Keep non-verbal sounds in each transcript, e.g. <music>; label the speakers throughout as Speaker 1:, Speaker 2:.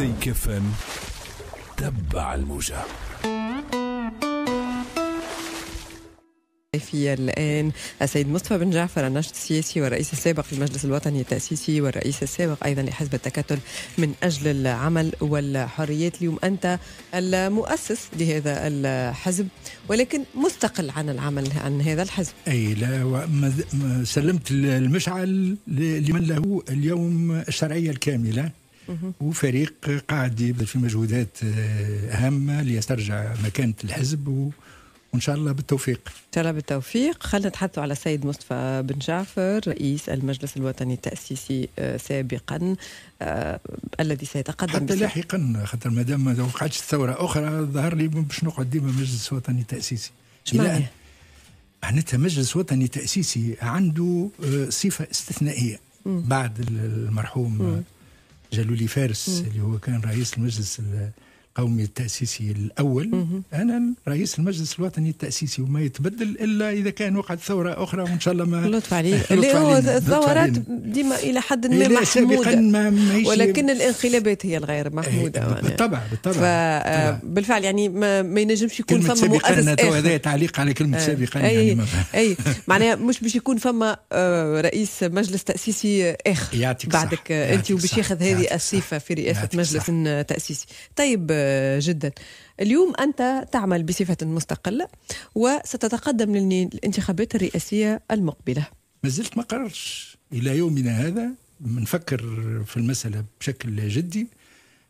Speaker 1: زي كفن تبع الموجه
Speaker 2: في الآن السيد مصطفى بن جعفر الناشط السياسي والرئيس السابق للمجلس الوطني التأسيسي والرئيس السابق أيضا لحزب التكتل من أجل العمل والحريات اليوم أنت المؤسس لهذا الحزب ولكن مستقل عن العمل عن هذا الحزب
Speaker 1: أي لا سلمت المشعل لمن له اليوم الشرعية الكاملة وفريق قاعد يبذل في مجهودات آه، هامه ليسترجع مكانه
Speaker 2: الحزب وان شاء الله بالتوفيق ان شاء الله بالتوفيق خلينا نتحدثوا على السيد مصطفى بن جعفر رئيس المجلس الوطني التاسيسي آه، سابقا آه الذي سيتقدم حتى
Speaker 1: لاحقا خاطر مادام ما وقعتش ثوره اخرى ظهر لي باش نقعد ديما مجلس وطني تاسيسي الى معناتها مجلس وطني تاسيسي عنده آه، صفه استثنائيه بعد المرحوم م. جلولي فارس اللي هو كان رئيس المجلس القومي التأسيسي الأول أنا رئيس المجلس الوطني التأسيسي وما يتبدل إلا إذا كان وقعت ثورة أخرى وإن شاء الله ما لطف عليك الثورات ديما إلى حد ما محمودة ما ولكن
Speaker 2: الانقلابات هي الغير محمودة إيه، بالطبع بالطبع آه، بالفعل يعني ما, ما ينجمش يكون فما مؤسس آخر هذا تعليق على كلمة آه، سابقا أي, يعني أي معناها مش باش يكون فما آه، رئيس مجلس تأسيسي آخر بعدك أنت وباش ياخذ هذه الصفة في رئاسة مجلس تأسيسي طيب جدا اليوم أنت تعمل بصفة مستقلة وستتقدم للانتخابات الرئاسية المقبلة
Speaker 1: ما زلت ما قررتش إلى يومنا هذا نفكر في المسألة بشكل جدي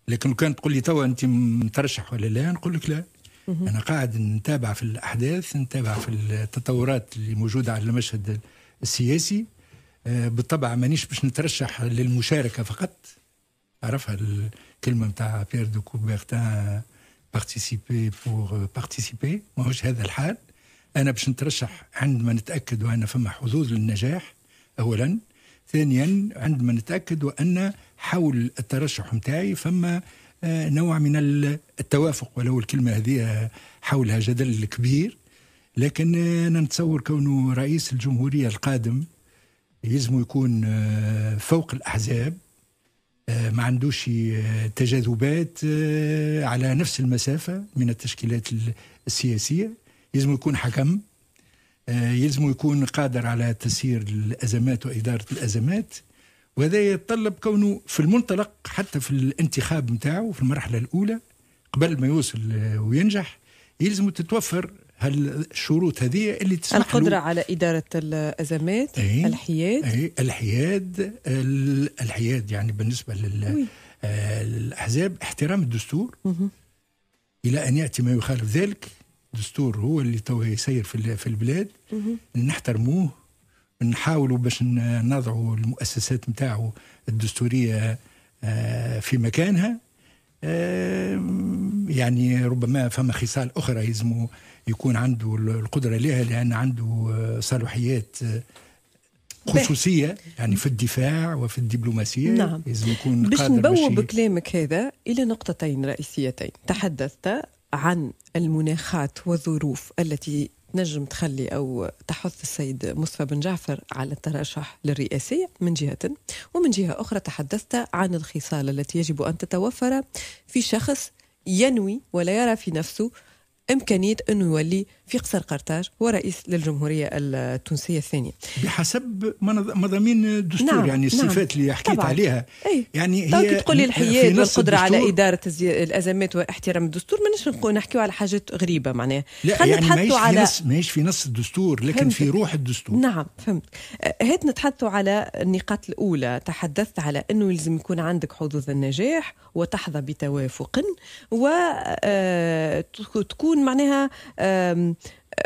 Speaker 1: لكن كانت تقول لي توا أنت مترشح ولا لا نقول لك لا أنا قاعد نتابع في الأحداث نتابع في التطورات اللي موجودة على المشهد السياسي آه، بالطبع مانيش باش نترشح للمشاركة فقط عرفها كلمه نتاع بيير دو كوبرتان بارتيسيبي بور بارتيسيبي ماهوش هذا الحال انا باش نترشح عندما نتاكد وان فما حظوظ للنجاح اولا ثانيا عندما نتاكد وان حول الترشح نتاعي فما آه، نوع من التوافق ولو الكلمه هذه حولها جدل كبير لكن آه، انا نتصور كونه رئيس الجمهوريه القادم يلزم يكون آه، فوق الاحزاب آه، ما عندوش آه، تجاذبات آه، على نفس المسافة من التشكيلات السياسية يلزم يكون حكم يلزم يكون قادر على تسيير الأزمات وإدارة الأزمات وهذا يتطلب كونه في المنطلق حتى في الانتخاب نتاعو في المرحلة الأولى قبل ما يوصل وينجح يلزم تتوفر هالشروط هذه اللي تسمح القدرة له
Speaker 2: على إدارة الأزمات أي الحياد
Speaker 1: أي الحياد الحياد يعني بالنسبة آه، للأحزاب احترام الدستور مه. إلى أن يأتي ما يخالف ذلك الدستور هو اللي تو يسير في في البلاد نحترموه نحاولوا باش نضعوا المؤسسات نتاعو الدستورية آه، في مكانها يعني ربما فما خصال أخرى يلزمه يكون عنده القدرة لها لأن عنده آه، صلاحيات آه، خصوصيه يعني في الدفاع وفي الدبلوماسيه نعم لازم يكون باش نبوب
Speaker 2: كلامك هذا الى نقطتين رئيسيتين تحدثت عن المناخات والظروف التي تنجم تخلي أو تحث السيد مصطفى بن جعفر على الترشح للرئاسية من جهة ومن جهة أخرى تحدثت عن الخصال التي يجب أن تتوفر في شخص ينوي ولا يرى في نفسه إمكانية أنه يولي في قصر قرطاج ورئيس للجمهورية التونسية الثانية بحسب
Speaker 1: مضامين الدستور نعم. يعني نعم. الصفات نعم. اللي حكيت طبعا. عليها أي. يعني هي تقول لي الحياد والقدرة على
Speaker 2: إدارة الأزمات واحترام الدستور مانيش نحكيو على حاجات غريبة معناها لا يعني ماهيش على... في نص ماهيش في نص الدستور لكن فهمت. في روح الدستور نعم فهمت أه، هات نتحدثوا على النقاط الأولى تحدثت على أنه يلزم يكون عندك حظوظ النجاح وتحظى بتوافق وتكون أه، معناها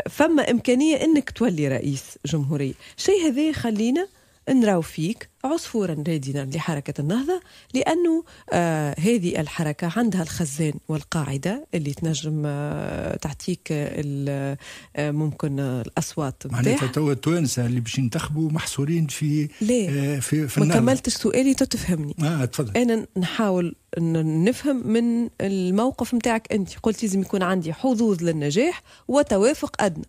Speaker 2: فما إمكانية أنك تولي رئيس جمهورية شيء هذا خلينا نراو فيك عصفورا رادنا لحركة النهضة لأنه آه هذه الحركة عندها الخزان والقاعدة اللي تنجم آه تعطيك آه ممكن الأصوات معناتها
Speaker 1: توا التوانسة اللي باش ينتخبوا محصورين في آه في, في ما كملتش
Speaker 2: سؤالي تفهمني آه تفضل. أنا نحاول نفهم من الموقف نتاعك أنت قلت لازم يكون عندي حظوظ للنجاح وتوافق أدنى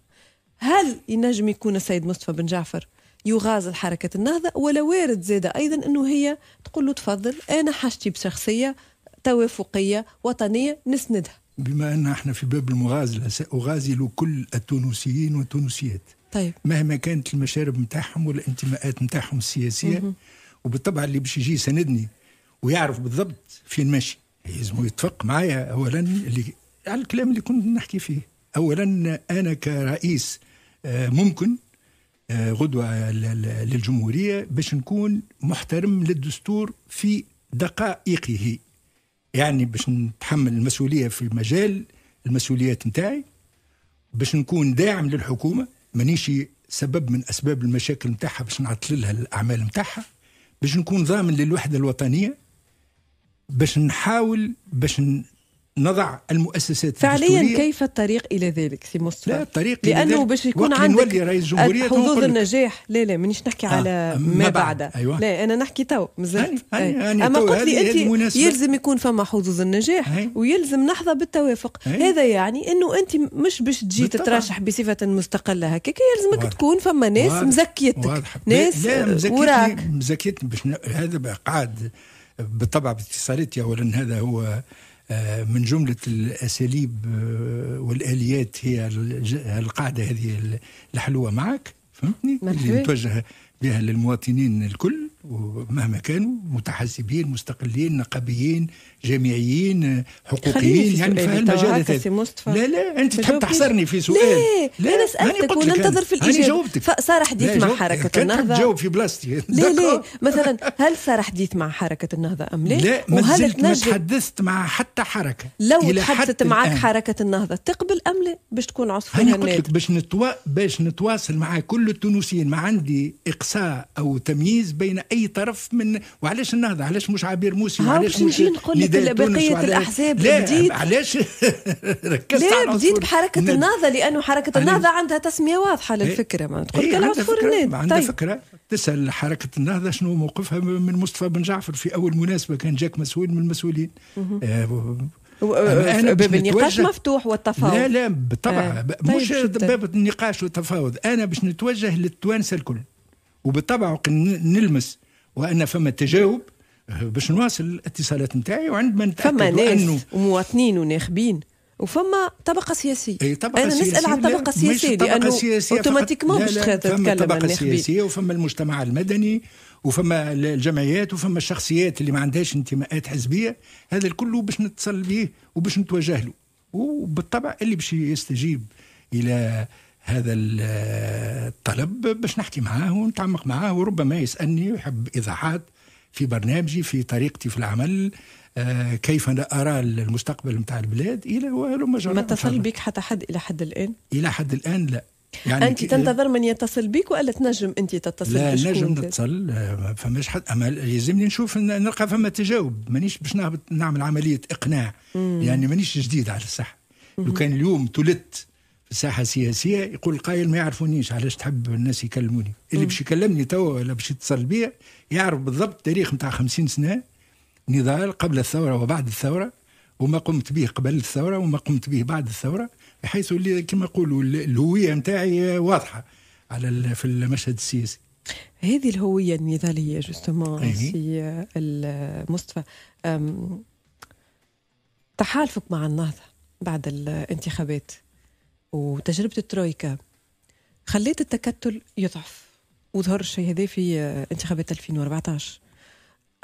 Speaker 2: هل ينجم يكون السيد مصطفى بن جعفر يغازل حركة النهضة ولا وارد زادة أيضا أنه هي تقول له تفضل أنا حاجتي بشخصية توافقية وطنية نسندها
Speaker 1: بما أن احنا في باب المغازلة سأغازل كل التونسيين والتونسيات طيب. مهما كانت المشارب نتاعهم والانتماءات نتاعهم السياسية مه. وبالطبع اللي باش يجي يساندني ويعرف بالضبط فين ماشي لازم يتفق معايا أولا اللي على الكلام اللي كنت نحكي فيه أولا أنا كرئيس آه، ممكن آه، غدوه للجمهوريه باش نكون محترم للدستور في دقائقه يعني باش نتحمل المسؤوليه في المجال المسؤوليات نتاعي باش نكون داعم للحكومه مانيش سبب من اسباب المشاكل نتاعها باش نعطل لها الاعمال نتاعها باش نكون ضامن للوحده الوطنيه باش نحاول باش نضع المؤسسات فعليا كيف
Speaker 2: الطريق الى ذلك سي مصطفى؟ لا الطريق الى لانه باش يكون عندك رئيس جمهورية حظوظ النجاح لا لا مانيش نحكي آه على آه، ما بعد أيوة. لا انا نحكي تو مازال اما قلت لي انت يلزم يكون فما حظوظ النجاح هاي. ويلزم نحظى بالتوافق هاي. هذا يعني انه انت مش باش تجي تترشح بصفه مستقله هكاك يلزمك واضح. تكون فما ناس مزكيتك ناس وراك
Speaker 1: مزكيتني هذا قاعد بالطبع باتصالاتي اولا هذا هو آه، من جملة الأساليب آه، والآليات هي القاعدة هذه الحلوة معك فهمتني اللي نتوجه بها للمواطنين الكل ومهما كانوا متحاسبين مستقلين نقابيين جامعيين حقوقيين يعني في المجال لا لا انت تحب تحصرني في سؤال لا لا, انا سالتك وننتظر في الاجابه صار حديث مع حركه النهضه تجاوب في
Speaker 2: بلاصتي لا لا مثلا هل صار حديث مع حركه النهضه ام لا؟ لا وهل ما تحدثت مع حتى حركه لو تحدثت معك حركه النهضه تقبل ام لا باش تكون عصفور انا قلت لك
Speaker 1: باش نتوا باش نتواصل مع كل التونسيين ما عندي اقصاء او تمييز بين اي اي طرف من وعلاش النهضه علاش مش عبير موسي علاش مش نقول لك بقيه الاحزاب لا بديت علاش <laughs> ركزت لا بديت بحركه النهضه
Speaker 2: لانه حركه النهضه عندها تسميه واضحه للفكره ما تقول إيه، كان عصفور النادي عندها طيب.
Speaker 1: فكره تسال حركه النهضه شنو موقفها من مصطفى بن جعفر في اول مناسبه كان جاك مسؤول من المسؤولين آه، آه، أنا آه، باب النقاش مفتوح والتفاوض لا لا بالطبع آه. طيب مش باب النقاش والتفاوض انا باش نتوجه للتوانسه الكل وبالطبع نلمس وان فما تجاوب آه، باش نواصل الاتصالات نتاعي
Speaker 2: وعندما نتاكد فما ناس أنه ومواطنين وناخبين وفما طبقه سياسيه أي طبقة انا سياسية نسال على الطبقه السياسيه لانه اوتوماتيكمون باش تتكلم الطبقه السياسيه
Speaker 1: وفما المجتمع المدني وفما الجمعيات وفما الشخصيات اللي ما عندهاش انتماءات حزبيه هذا الكل باش نتصل به وباش نتواجه له وبالطبع اللي باش يستجيب الى هذا الطلب باش نحكي معاه ونتعمق معاه وربما يسألني ويحب إيضاحات في برنامجي في طريقتي في العمل آه، كيف أرى المستقبل نتاع البلاد إلى جرى ما اتصل بك حتى حد إلى حد الآن؟ إلى حد الآن لا يعني انت تنتظر
Speaker 2: من يتصل بك ولا تنجم انت تتصل لا نجم
Speaker 1: نتصل آه، فماش حد اما يلزمني نشوف نلقى فما تجاوب مانيش باش نعمل عمليه اقناع مم. يعني مانيش جديد على الصحه لو كان اليوم تولدت الساحه السياسيه يقول القايل ما يعرفونيش علاش تحب الناس يكلموني اللي باش يكلمني توا ولا باش يتصل بيا يعرف بالضبط تاريخ نتاع 50 سنه نضال قبل الثوره وبعد الثوره وما قمت به قبل الثوره وما قمت به بعد الثوره بحيث اللي كما نقولوا الهويه نتاعي واضحه على في المشهد السياسي
Speaker 2: هذه الهويه النضاليه جوستومون سي مصطفى تحالفك مع النهضه بعد الانتخابات وتجربة الترويكا خلت التكتل يضعف وظهر الشيء هذا في انتخابات 2014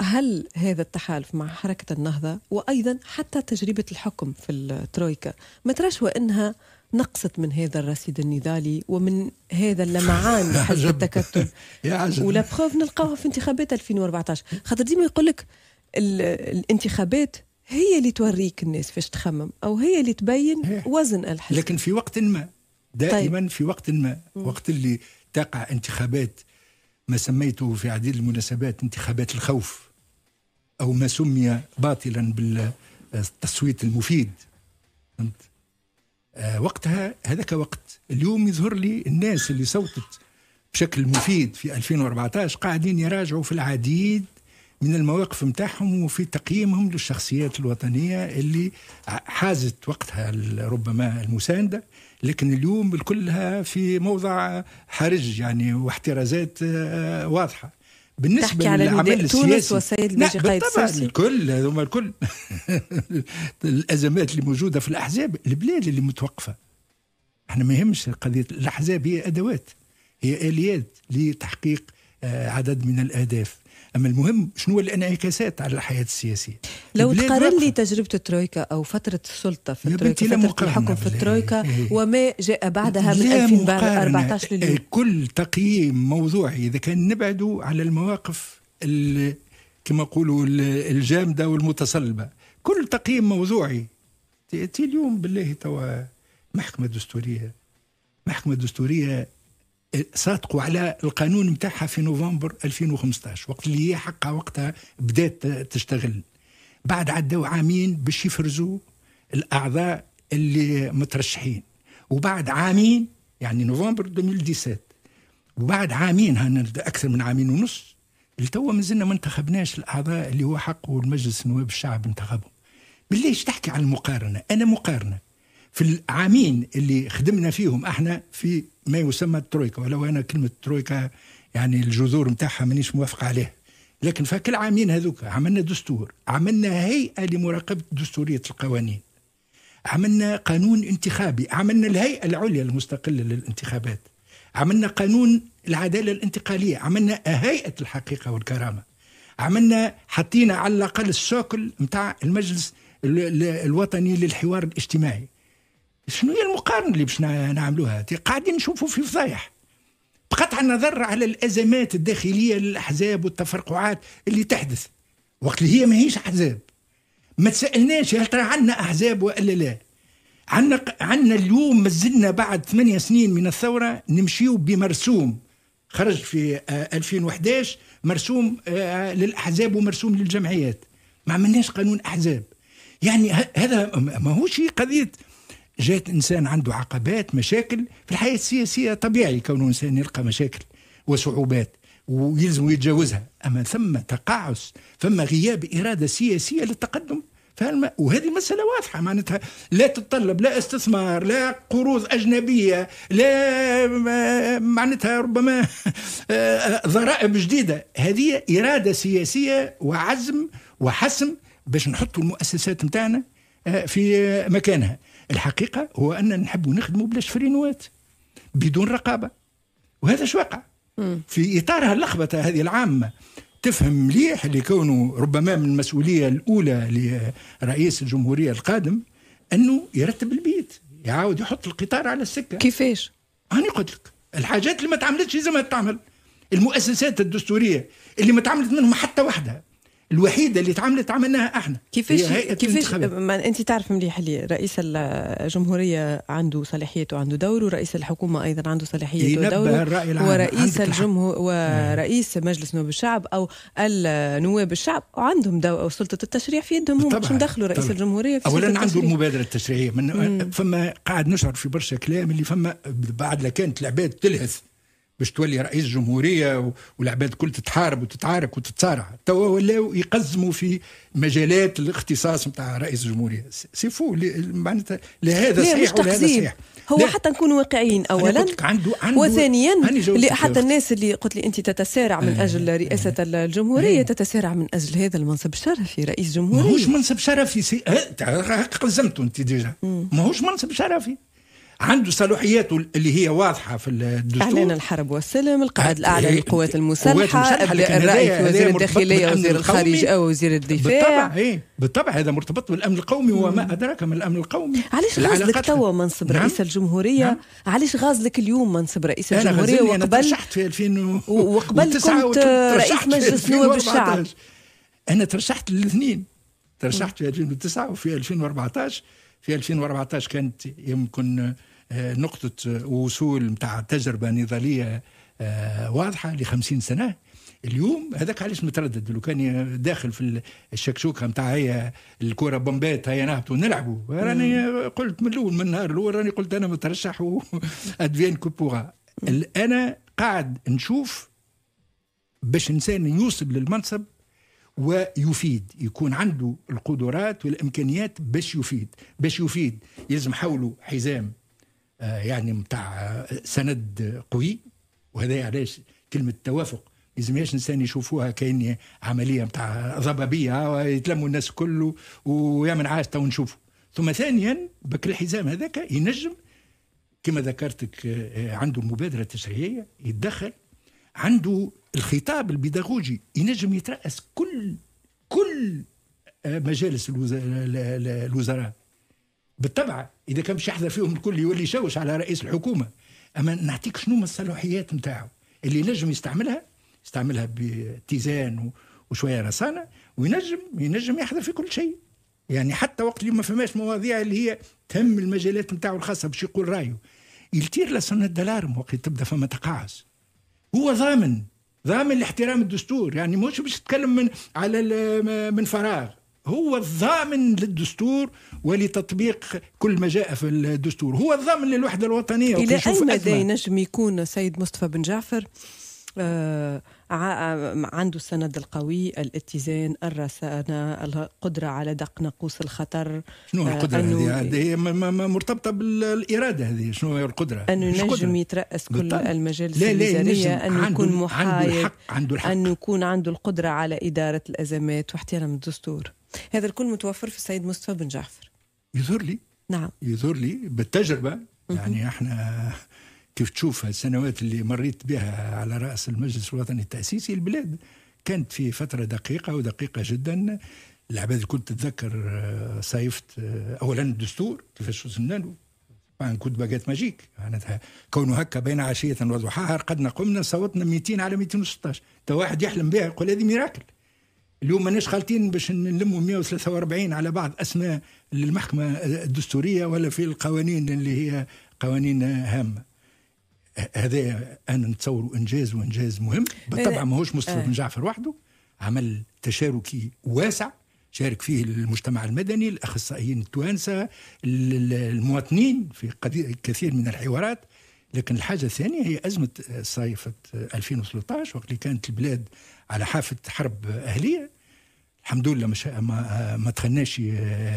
Speaker 2: هل هذا التحالف مع حركة النهضة وأيضا حتى تجربة الحكم في الترويكا ما تراش وإنها نقصت من هذا الرصيد النضالي ومن هذا اللمعان <laughs> حزب التكتل <laughs> يا عجب ولا بخوف نلقاوها في انتخابات 2014 خاطر ديما يقول لك الانتخابات هي اللي توريك الناس فاش تخمم او هي اللي تبين هي. وزن الحزب
Speaker 1: لكن في وقت ما دائما طيب. في وقت ما وقت اللي تقع انتخابات ما سميته في عديد المناسبات انتخابات الخوف او ما سمي باطلا بالتصويت المفيد فهمت آه، وقتها هذاك وقت اليوم يظهر لي الناس اللي صوتت بشكل مفيد في 2014 قاعدين يراجعوا في العديد من المواقف نتاعهم وفي تقييمهم للشخصيات الوطنية اللي حازت وقتها ربما المساندة لكن اليوم كلها في موضع حرج يعني واحترازات آه، واضحة بالنسبة تحكي على للعمل السياسي تونس بالطبع الكل هذوما الكل <laughs> الأزمات اللي موجودة في الأحزاب البلاد اللي متوقفة احنا ما يهمش قضية الأحزاب هي أدوات هي آليات لتحقيق آه، عدد من الأهداف اما المهم شنو الانعكاسات على الحياه السياسيه لو تقارن
Speaker 2: لي تجربه الترويكا او فتره السلطه في الترويكا فتره الحكم في الترويكا إيه. وما جاء بعدها من 2014 لليوم إيه، كل تقييم موضوعي اذا كان
Speaker 1: نبعدوا على المواقف كما يقولوا الجامده والمتصلبه كل تقييم موضوعي تاتي اليوم بالله توا محكمه دستوريه محكمه دستوريه صادقوا على القانون نتاعها في نوفمبر 2015 وقت اللي هي حقها وقتها بدات تشتغل بعد عدوا عامين باش يفرزوا الاعضاء اللي مترشحين وبعد عامين يعني نوفمبر 2017 وبعد عامين اكثر من عامين ونص لتوا مازلنا ما انتخبناش الاعضاء اللي هو حقه المجلس النواب الشعب انتخبهم بالله تحكي عن المقارنه انا مقارنه في العامين اللي خدمنا فيهم احنا في ما يسمى الترويكا ولو انا كلمه ترويكا يعني الجذور نتاعها مانيش موافق عليه لكن في كل عامين هذوك عملنا دستور عملنا هيئه لمراقبه دستوريه القوانين عملنا قانون انتخابي عملنا الهيئه العليا المستقله للانتخابات عملنا قانون العداله الانتقاليه عملنا هيئه الحقيقه والكرامه عملنا حطينا على الاقل السوكل نتاع المجلس الوطني للحوار الاجتماعي شنو هي المقارنه اللي باش نعملوها قاعدين نشوفوا في فضايح بقطع النظر على الازمات الداخليه للاحزاب والتفرقعات اللي تحدث وقت اللي هي ماهيش احزاب ما تسالناش هل ترى عندنا احزاب والا لا عندنا عندنا اليوم مازلنا بعد ثمانية سنين من الثوره نمشيو بمرسوم خرج في 2011 آه، مرسوم آه، للاحزاب ومرسوم للجمعيات ما عملناش قانون احزاب يعني هذا ماهوش قضيه جات انسان عنده عقبات مشاكل في الحياه السياسيه طبيعي كونه انسان يلقى مشاكل وصعوبات ويلزم يتجاوزها اما ثم تقاعس ثم غياب اراده سياسيه للتقدم وهذه مسألة واضحة معناتها لا تتطلب لا استثمار لا قروض أجنبية لا معناتها ربما <laughs> ضرائب جديدة هذه إرادة سياسية وعزم وحسم باش نحطوا المؤسسات نتاعنا في مكانها الحقيقة هو أننا نحب نخدموا بلاش فرينوات بدون رقابة وهذا شو وقع في إطار هاللخبطة هذه العامة تفهم مليح لكونه ربما من المسؤولية الأولى لرئيس الجمهورية القادم أنه يرتب البيت يعاود يحط القطار على السكة كيفاش؟ أنا قلت لك الحاجات اللي ما تعملتش لازمها تعمل المؤسسات الدستورية اللي ما تعملت منهم حتى واحدة الوحيده اللي تعملت عملناها احنا كيفاش كيفاش
Speaker 2: انت تعرف مليح اللي رئيس الجمهوريه عنده صلاحيته وعنده دور ورئيس الحكومه ايضا عنده صلاحيته ودور الرأي العام. ورئيس الجمهور نعم. ورئيس مجلس نواب الشعب او نواب الشعب عندهم دور سلطه التشريع في يدهم هم باش ندخلوا رئيس طبعًا. الجمهوريه في اولا عنده المبادره
Speaker 1: التشريعيه من فما قاعد نشعر في برشا كلام اللي فما بعد لا كانت العباد تلهث باش تولي رئيس جمهوريه والعباد كل تتحارب وتتعارك وتتصارع توا ولاو يقزموا في مجالات الاختصاص نتاع رئيس الجمهوريه سي فو معناتها لهذا صحيح ولا صحيح هو لا.
Speaker 2: حتى نكون واقعيين اولا عنده عنده وثانيا حتى الناس اللي قلت لي انت تتسارع من آه. اجل رئاسه آه. الجمهوريه آه. تتسارع من اجل هذا المنصب الشرفي رئيس جمهوريه ماهوش منصب
Speaker 1: شرفي سي... قزمته انت ديجا ماهوش منصب شرفي عنده صلاحياته اللي هي واضحه في الدستور اعلان الحرب والسلم القائد الاعلى إيه، للقوات المسلحه الراي في وزير الداخليه وزير الخارج او وزير الدفاع بالطبع إيه؟ بالطبع هذا مرتبط
Speaker 2: بالامن القومي وما ادراك ما الامن القومي علاش غازلك توا منصب نعم؟ رئيس الجمهوريه نعم؟ علاش غازلك اليوم منصب رئيس الجمهوريه وقبل ترشحت في 2000 وقبل كنت رئيس مجلس نواب الشعب انا ترشحت للاثنين
Speaker 1: ترشحت في 2009 وفي 2014 في 2014 كانت يمكن آه، نقطة آه، وصول متاع تجربة نضالية آه، واضحة لخمسين سنة اليوم هذاك علاش متردد لو كان داخل في الشكشوكه نتاع هي الكره بومبات هيا نهبطوا نلعبوا راني قلت من الاول من النهار الاول راني قلت انا مترشح <laughs> ادفين كوبورا انا قاعد نشوف باش انسان يوصل للمنصب ويفيد يكون عنده القدرات والامكانيات باش يفيد باش يفيد يلزم حوله حزام آه، يعني متاع آه، سند قوي وهذا علاش كلمه توافق ياش انسان يشوفوها كان عمليه متاع ضبابيه ويتلموا الناس كله ويا من عاش تو نشوفوا ثم ثانيا بك الحزام هذاك ينجم كما ذكرتك آه، عنده مبادره تشريعيه يتدخل عنده الخطاب البيداغوجي ينجم يترأس كل كل مجالس الوزراء بالطبع اذا كان باش يحضر فيهم الكل يولي يشوش على رئيس الحكومه اما نعطيك شنو هما الصلاحيات نتاعو اللي ينجم يستعملها يستعملها باتزان وشويه رصانه وينجم ينجم يحضر في كل شيء يعني حتى وقت اللي ما فماش مواضيع اللي هي تهم المجالات نتاعو الخاصه باش يقول رايه يلتير لسنة دلارم وقت تبدا فما تقاعس هو ضامن ضامن الاحترام الدستور يعني مش باش تتكلم من على من فراغ هو الضامن للدستور ولتطبيق كل ما جاء في الدستور هو الضامن للوحدة الوطنية إلى أين مدى
Speaker 2: نجم يكون سيد مصطفى بن جعفر آه،, آه عنده السند القوي الاتزان الرسانة القدرة على دق ناقوس الخطر شنو آه، القدرة هذه هذه
Speaker 1: مرتبطة بالإرادة هذه شنو هي القدرة أنه ينجم يترأس كل المجالس لا لا الوزارية أنه يكون محايد عنده الحق عنده الحق أنه
Speaker 2: يكون عنده القدرة على إدارة الأزمات واحترام الدستور هذا الكل متوفر في السيد مصطفى بن جعفر
Speaker 1: يظهر لي نعم يظهر لي بالتجربة يعني احنا كيف تشوف السنوات اللي مريت بها على رأس المجلس الوطني التأسيسي البلاد كانت في فترة دقيقة ودقيقة جدا العباد كنت تتذكر آه، صيفت آه، أولا الدستور كيفاش وصلنا له كنت كود باجات ماجيك معناتها كونه هكا بين عشيه وضحاها رقدنا قمنا صوتنا 200 على 216 تا واحد يحلم بها يقول هذه ميراكل اليوم ماناش خالطين باش نلموا 143 على بعض اسماء للمحكمه الدستوريه ولا في القوانين اللي هي قوانين هامه هذا انا نتصور انجاز وانجاز مهم بالطبع ماهوش مصطفى بن آه. جعفر وحده عمل تشاركي واسع شارك فيه المجتمع المدني الاخصائيين التوانسه المواطنين في كثير من الحوارات لكن الحاجه الثانيه هي ازمه صيفه 2013 وقت اللي كانت البلاد على حافة حرب أهلية الحمد لله مش ما, ما تخناش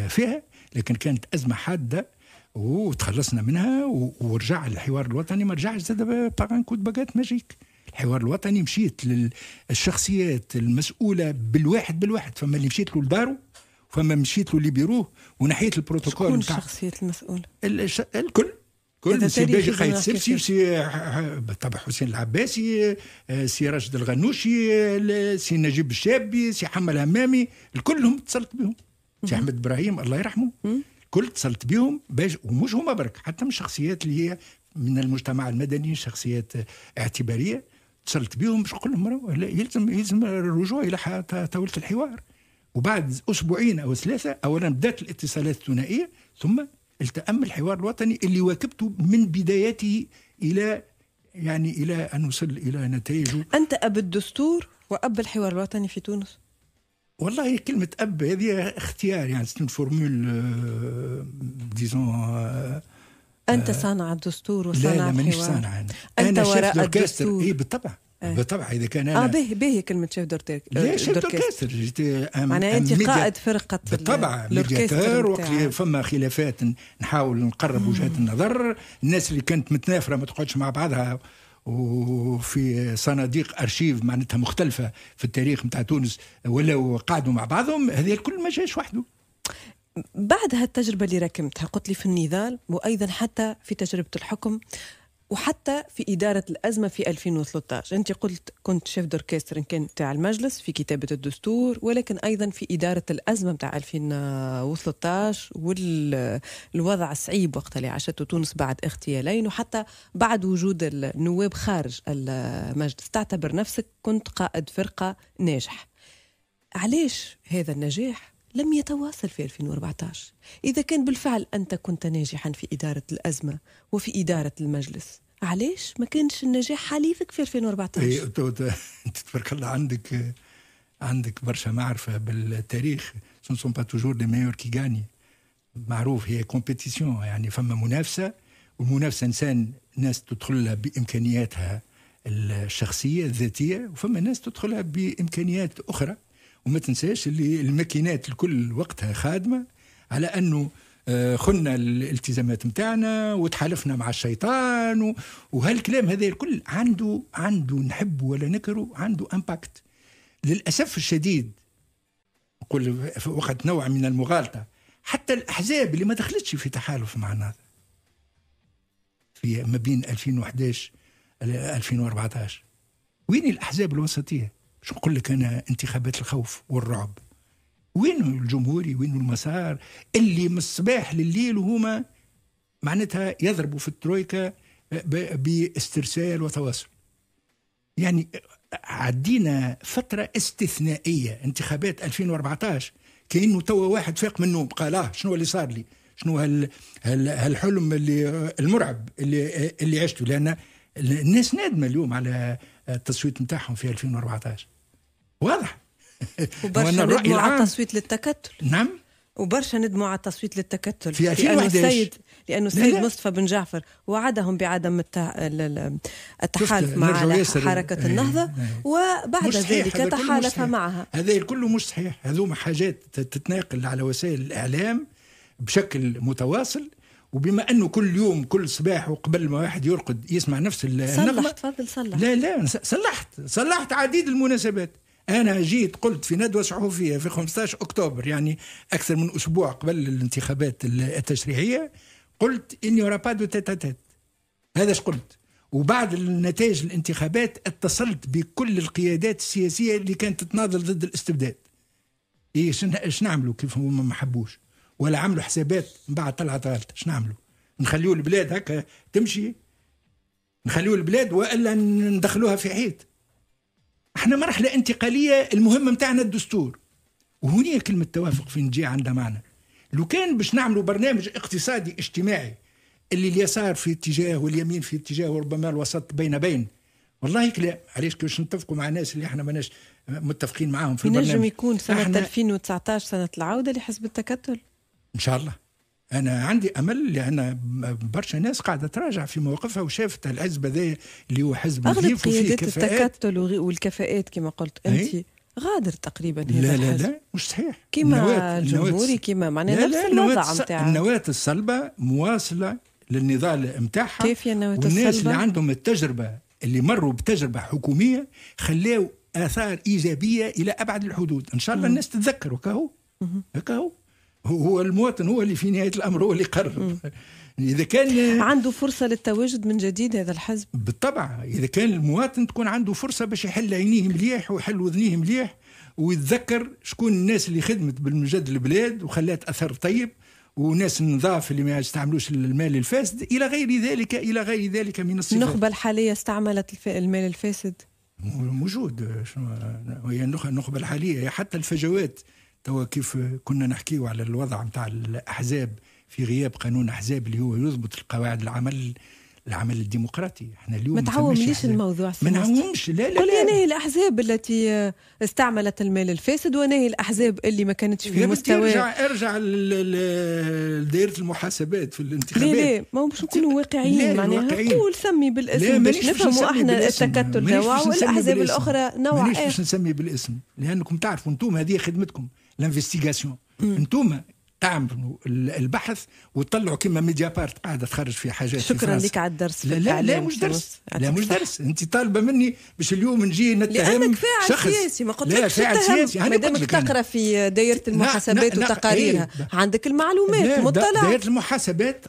Speaker 1: فيها لكن كانت أزمة حادة وتخلصنا منها ورجع الحوار الوطني ما رجعش زاد باغان كود باغات ماجيك الحوار الوطني مشيت للشخصيات المسؤولة بالواحد بالواحد فما اللي مشيت له لداره فما مشيت له لبيروه ونحيت البروتوكول شكون
Speaker 2: الشخصيات المسؤولة؟ الكل
Speaker 1: كل سي باجي قايد سبسي سي طبعا حسين العباسي سي راشد الغنوشي سي نجيب الشابي سي الهمامي الكل هم اتصلت بهم سي احمد ابراهيم الله يرحمه كل اتصلت بهم باش ومش هما برك حتى من الشخصيات اللي هي من المجتمع المدني شخصيات اعتباريه اتصلت بهم باش نقول لهم يلزم يلزم الرجوع الى طاوله الحوار وبعد اسبوعين او ثلاثه اولا بدات الاتصالات الثنائيه ثم التأم الحوار الوطني اللي واكبته من بدايته إلى يعني إلى أن نصل إلى نتائجه أنت أب الدستور
Speaker 2: وأب الحوار الوطني في تونس
Speaker 1: والله كلمة أب هذه اختيار يعني سن فورمول ديزون
Speaker 2: أنت euh، صانع الدستور وصانع لا لا مانيش صانع أنا, أنا أنت وراء الدستور إيه بالطبع إيه. بالطبع اذا كان انا اه به به كلمه شيف دوركستر آه، ليش شيف دوركستر
Speaker 1: جيتي معناها انت قائد
Speaker 2: فرقه بالطبع ميدياتور وقت اللي
Speaker 1: فما خلافات نحاول نقرب وجهات النظر الناس اللي كانت متنافره ما تقعدش مع بعضها وفي صناديق ارشيف معناتها مختلفه في التاريخ نتاع تونس ولاو قعدوا مع بعضهم هذا الكل ما جاش وحده
Speaker 2: بعد هالتجربة اللي راكمتها قلت لي في النضال وأيضا حتى في تجربة الحكم وحتى في إدارة الأزمة في 2013 أنت قلت كنت شيف دوركستر إن كان تاع المجلس في كتابة الدستور ولكن أيضا في إدارة الأزمة تاع 2013 والوضع صعيب وقت اللي عاشته تونس بعد اغتيالين وحتى بعد وجود النواب خارج المجلس تعتبر نفسك كنت قائد فرقة ناجح علاش هذا النجاح لم يتواصل في 2014 إذا كان بالفعل أنت كنت ناجحا في إدارة الأزمة وفي إدارة المجلس علاش ما كانش النجاح حليفك في 2014 إيه،
Speaker 1: تبارك الله عندك عندك برشا معرفة بالتاريخ سون سون با توجور ميور كي غاني معروف هي كومبيتيسيون يعني فما منافسة والمنافسة إنسان ناس تدخلها بإمكانياتها الشخصية الذاتية وفما ناس تدخلها بإمكانيات أخرى وما تنساش اللي الماكينات الكل وقتها خادمه على انه آه، خنا الالتزامات نتاعنا وتحالفنا مع الشيطان وهالكلام هذا الكل عنده عنده نحب ولا نكره عنده امباكت للاسف الشديد نقول وقت نوع من المغالطه حتى الاحزاب اللي ما دخلتش في تحالف مع النهضه في ما بين 2011 2014 وين الاحزاب الوسطيه شو بقول لك انا انتخابات الخوف والرعب وينه الجمهوري وينه المسار اللي من الصباح لليل وهما معناتها يضربوا في الترويكا باسترسال وتواصل يعني عدينا فترة استثنائية انتخابات 2014 كأنه توا واحد فاق من النوم قال اه شنو اللي صار لي شنو هال هال هالحلم اللي المرعب اللي اللي عشته لأن الناس نادمة اليوم على التصويت نتاعهم في 2014 واضح وبرشا ندموا على
Speaker 2: التصويت للتكتل نعم وبرشا ندموا على التصويت للتكتل في 2011 السيد لانه السيد مصطفى بن جعفر وعدهم بعدم التحالف مع حركه إيه. النهضه إيه. وبعد ذلك تحالف معها
Speaker 1: هذا كله مش صحيح هذوما حاجات تتناقل على وسائل الاعلام بشكل متواصل وبما انه كل يوم كل صباح وقبل ما واحد يرقد يسمع نفس النغمه صلحت
Speaker 2: تفضل صلح لا
Speaker 1: لا صلحت صلحت عديد المناسبات أنا جيت قلت في ندوة صحفية في 15 أكتوبر يعني أكثر من أسبوع قبل الانتخابات التشريعية قلت إني را با دو تيت تيت هذا اش قلت وبعد النتائج الانتخابات اتصلت بكل القيادات السياسية اللي كانت تتناضل ضد الاستبداد ايش ايش نعملوا كيف هم ما حبوش ولا عملوا حسابات من بعد طلعت غلط اش نعملوا نخليوا البلاد هكا تمشي نخليوا البلاد والا ندخلوها في حيط احنا مرحله انتقاليه المهمه متاعنا الدستور وهنا كلمه توافق في نجي عندها معنى لو كان باش نعملوا برنامج اقتصادي اجتماعي اللي اليسار في اتجاه واليمين في اتجاه وربما الوسط بين بين والله كلام علاش كيفاش نتفقوا مع الناس اللي احنا ماناش متفقين معاهم في البرنامج ينجم يكون سنه
Speaker 2: 2019 سنه العوده لحزب التكتل
Speaker 1: ان شاء الله انا عندي امل لان برشا ناس قاعده تراجع في مواقفها وشافت الحزب هذا اللي هو حزب نظيف وفيه كفاءات
Speaker 2: التكتل والكفاءات كما قلت انت غادر تقريبا هذا لا لا لا مش صحيح كيما الجمهوري كيما معناها نفس الوضع نتاع
Speaker 1: النواة الصلبة مواصلة للنضال نتاعها كيف
Speaker 2: النواة الصلبة والناس اللي عندهم
Speaker 1: التجربة اللي مروا بتجربة حكومية خلاو آثار إيجابية إلى أبعد الحدود إن شاء الله الناس تتذكر هو هكا هو هو المواطن هو اللي في نهايه الامر هو اللي يقرر اذا كان
Speaker 2: عنده فرصه للتواجد من جديد هذا الحزب
Speaker 1: بالطبع اذا كان المواطن تكون عنده فرصه باش يحل عينيه مليح ويحل وذنيه مليح ويتذكر شكون الناس اللي خدمت بالمجد البلاد وخلات اثر طيب وناس نظاف اللي ما يستعملوش المال الفاسد الى غير ذلك الى غير ذلك من الصفات النخبه
Speaker 2: الحاليه استعملت المال الفاسد
Speaker 1: موجود هي النخبه الحاليه حتى الفجوات توا كيف كنا نحكيو على الوضع نتاع الاحزاب في غياب قانون احزاب اللي هو يضبط القواعد العمل العمل الديمقراطي احنا اليوم ما تعاومليش
Speaker 2: الموضوع ما نعاونش لا لا قل ناهي الاحزاب التي استعملت المال الفاسد وناهي الاحزاب اللي ما كانتش في مستوى ارجع
Speaker 1: ارجع لدائره المحاسبات في الانتخابات لا لا
Speaker 2: ما هو مش نكونوا واقعيين معناها قول سمي بالاسم باش نفهموا احنا التكتل نوع والاحزاب الاخرى نوع اخر مانيش إيه. باش
Speaker 1: نسمي بالاسم لانكم تعرفوا انتم هذه خدمتكم لانفستيغاسيون انتم تعملوا البحث وتطلعوا كما ميديا بارت قاعده تخرج في حاجات شكرا لك على الدرس لا لا, لا مش درس لا مش درس انت طالبه مني باش اليوم نجي نتهم لانك فاعل سياسي ما قلت لك فاعل سياسي ما دامك تقرا
Speaker 2: في دائره المحاسبات وتقاريرها ايه عندك المعلومات مطلع دائره
Speaker 1: المحاسبات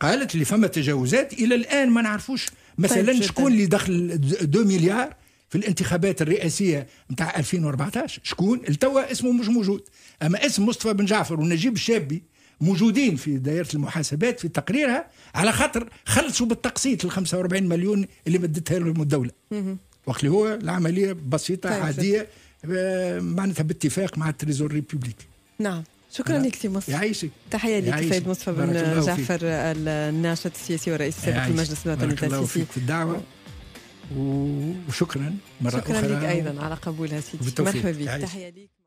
Speaker 1: قالت لي فما تجاوزات الى الان ما نعرفوش مثلا طيب شكون اللي دخل 2 مليار في الانتخابات الرئاسيه نتاع 2014 شكون التوا اسمه مش موجود اما اسم مصطفى بن جعفر ونجيب الشابي موجودين في دائره المحاسبات في تقريرها على خاطر خلصوا بالتقسيط ال 45 مليون اللي مدتها لهم الدوله وقت اللي هو العمليه بسيطه طيب، عاديه آه، معناتها باتفاق مع التريزور ريبوبليك.
Speaker 2: نعم شكرا لك سي مصطفى
Speaker 1: يعيشك تحيه لك سيد مصطفى بن جعفر
Speaker 2: الناشط السياسي والرئيس السابق المجلس الوطني التاسيسي في الدعوه
Speaker 1: وشكرا مرة شكرا أخرى شكرا لك أيضا على قبولها سيدي مرحبا بك تحية
Speaker 2: ليك